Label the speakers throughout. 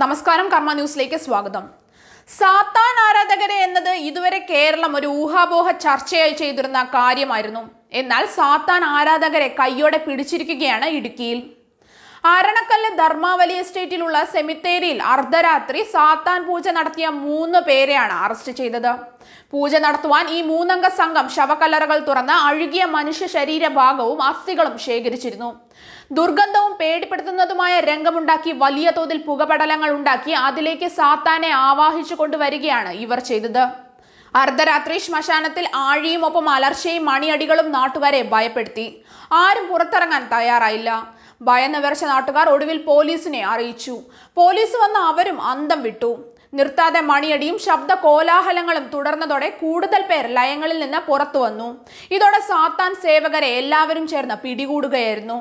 Speaker 1: നമസ്കാരം കർമ്മ ന്യൂസിലേക്ക് സ്വാഗതം സാത്താൻ ആരാധകരെ എന്നത് ഇതുവരെ കേരളം ഒരു ഊഹാപോഹ ചർച്ചയായി ചെയ്തിരുന്ന കാര്യമായിരുന്നു എന്നാൽ സാത്താൻ ആരാധകരെ കയ്യോടെ പിടിച്ചിരിക്കുകയാണ് ഇടുക്കിയിൽ അരണക്കല്ല് ധർമാവലി എസ്റ്റേറ്റിലുള്ള സെമിത്തേരിയിൽ അർദ്ധരാത്രി സാത്താൻ പൂജ നടത്തിയ മൂന്ന് പേരെയാണ് അറസ്റ്റ് ചെയ്തത് പൂജ നടത്തുവാൻ ഈ മൂന്നംഗ സംഘം ശവക്കല്ലറകൾ തുറന്ന് അഴുകിയ മനുഷ്യ ശരീര ഭാഗവും അസ്ഥികളും ശേഖരിച്ചിരുന്നു ദുർഗന്ധവും പേടിപ്പെടുത്തുന്നതുമായ രംഗമുണ്ടാക്കി വലിയ തോതിൽ പുകപടലങ്ങൾ ഉണ്ടാക്കി അതിലേക്ക് സാത്താനെ ആവാഹിച്ചു കൊണ്ടുവരികയാണ് ഇവർ ചെയ്തത് അർദ്ധരാത്രി ശ്മശാനത്തിൽ ആഴിയും ഒപ്പം അലർച്ചയും മണിയടികളും നാട്ടുകാരെ ഭയപ്പെടുത്തി ആരും പുറത്തിറങ്ങാൻ തയ്യാറായില്ല ഭയനിവരച്ച നാട്ടുകാർ ഒടുവിൽ പോലീസിനെ അറിയിച്ചു പോലീസ് വന്ന അവരും അന്തം വിട്ടു നിർത്താതെ മണിയടിയും ശബ്ദ കോലാഹലങ്ങളും തുടർന്നതോടെ കൂടുതൽ പേർ ലയങ്ങളിൽ നിന്ന് പുറത്തു വന്നു ഇതോടെ സാത്താൻ സേവകരെ എല്ലാവരും ചേർന്ന് പിടികൂടുകയായിരുന്നു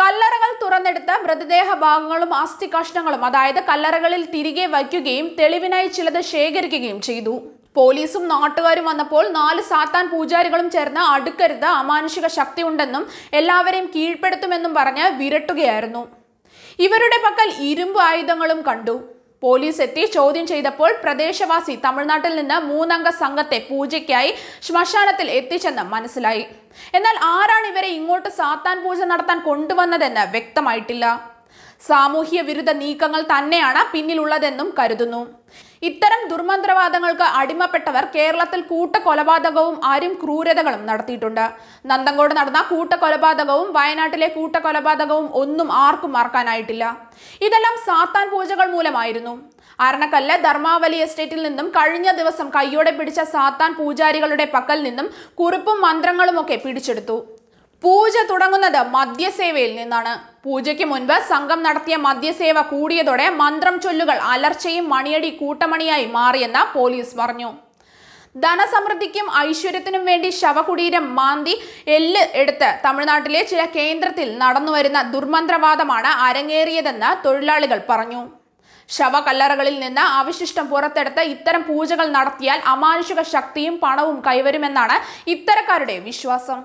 Speaker 1: കല്ലറകൾ തുറന്നെടുത്ത മൃതദേഹ ഭാഗങ്ങളും അസ്ഥി കഷ്ണങ്ങളും അതായത് കല്ലറകളിൽ തിരികെ വയ്ക്കുകയും തെളിവിനായി ചിലത് ശേഖരിക്കുകയും ചെയ്തു പോലീസും നാട്ടുകാരും വന്നപ്പോൾ നാല് സാത്താൻ പൂജാരികളും ചേർന്ന് അടുക്കരുത് അമാനുഷിക ശക്തി ഉണ്ടെന്നും എല്ലാവരെയും കീഴ്പ്പെടുത്തുമെന്നും പറഞ്ഞ് വിരട്ടുകയായിരുന്നു ഇവരുടെ പക്കൽ ഇരുമ്പ് ആയുധങ്ങളും കണ്ടു പോലീസ് എത്തി ചോദ്യം ചെയ്തപ്പോൾ പ്രദേശവാസി തമിഴ്നാട്ടിൽ നിന്ന് മൂന്നംഗ സംഘത്തെ പൂജയ്ക്കായി ശ്മശാനത്തിൽ എത്തിച്ചെന്ന് മനസ്സിലായി എന്നാൽ ആരാണ് ഇവരെ ഇങ്ങോട്ട് സാത്താൻ പൂജ നടത്താൻ കൊണ്ടുവന്നതെന്ന് വ്യക്തമായിട്ടില്ല സാമൂഹ്യ വിരുദ്ധ നീക്കങ്ങൾ തന്നെയാണ് പിന്നിലുള്ളതെന്നും കരുതുന്നു ഇത്തരം ദുർമന്ത്രവാദങ്ങൾക്ക് അടിമപ്പെട്ടവർ കേരളത്തിൽ കൂട്ടക്കൊലപാതകവും ആരും ക്രൂരതകളും നടത്തിയിട്ടുണ്ട് നന്ദങ്കോട് നടന്ന കൂട്ടക്കൊലപാതകവും വയനാട്ടിലെ കൂട്ടക്കൊലപാതകവും ഒന്നും ആർക്കും മറക്കാനായിട്ടില്ല ഇതെല്ലാം സാത്താൻ പൂജകൾ മൂലമായിരുന്നു അരണക്കല്ല് ധർമാവലി എസ്റ്റേറ്റിൽ നിന്നും കഴിഞ്ഞ ദിവസം കയ്യോടെ പിടിച്ച സാത്താൻ പൂജാരികളുടെ പക്കൽ നിന്നും കുറിപ്പും മന്ത്രങ്ങളുമൊക്കെ പിടിച്ചെടുത്തു പൂജ തുടങ്ങുന്നത് മദ്യസേവയിൽ നിന്നാണ് പൂജയ്ക്ക് മുൻപ് സംഘം നടത്തിയ മദ്യസേവ കൂടിയതോടെ മന്ത്രം ചൊല്ലുകൾ അലർച്ചയും മണിയടി കൂട്ടമണിയായി മാറിയെന്ന് പോലീസ് പറഞ്ഞു ധനസമൃദ്ധിക്കും ഐശ്വര്യത്തിനും വേണ്ടി ശവകുടീരം മാന്തി എല്ല് എടുത്ത് തമിഴ്നാട്ടിലെ ചില കേന്ദ്രത്തിൽ നടന്നുവരുന്ന ദുർമന്ത്രവാദമാണ് അരങ്ങേറിയതെന്ന് തൊഴിലാളികൾ പറഞ്ഞു ശവകല്ലറകളിൽ നിന്ന് അവശിഷ്ടം പുറത്തെടുത്ത് ഇത്തരം പൂജകൾ നടത്തിയാൽ അമാനുഷിക ശക്തിയും പണവും കൈവരുമെന്നാണ് ഇത്തരക്കാരുടെ വിശ്വാസം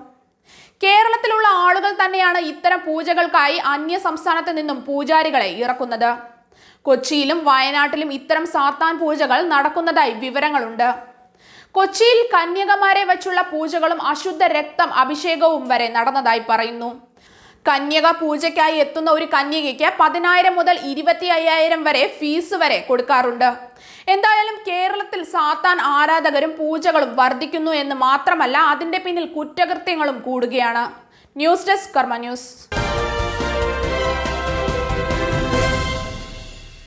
Speaker 1: കേരളത്തിലുള്ള ആളുകൾ തന്നെയാണ് ഇത്തരം പൂജകൾക്കായി അന്യ സംസ്ഥാനത്ത് നിന്നും പൂജാരികളെ ഇറക്കുന്നത് കൊച്ചിയിലും വയനാട്ടിലും ഇത്തരം സാത്താൻ പൂജകൾ നടക്കുന്നതായി വിവരങ്ങളുണ്ട് കൊച്ചിയിൽ കന്യകമാരെ വച്ചുള്ള പൂജകളും അശുദ്ധ രക്തം അഭിഷേകവും വരെ നടന്നതായി പറയുന്നു കന്യക പൂജയ്ക്കായി എത്തുന്ന ഒരു കന്യകയ്ക്ക് പതിനായിരം മുതൽ ഇരുപത്തി അയ്യായിരം വരെ ഫീസ് വരെ കൊടുക്കാറുണ്ട് എന്തായാലും കേരളത്തിൽ സാത്താൻ ആരാധകരും പൂജകളും വർദ്ധിക്കുന്നു എന്ന് മാത്രമല്ല അതിന്റെ പിന്നിൽ കുറ്റകൃത്യങ്ങളും കൂടുകയാണ് ന്യൂസ് ഡെസ്ക് കർമ്മ ന്യൂസ്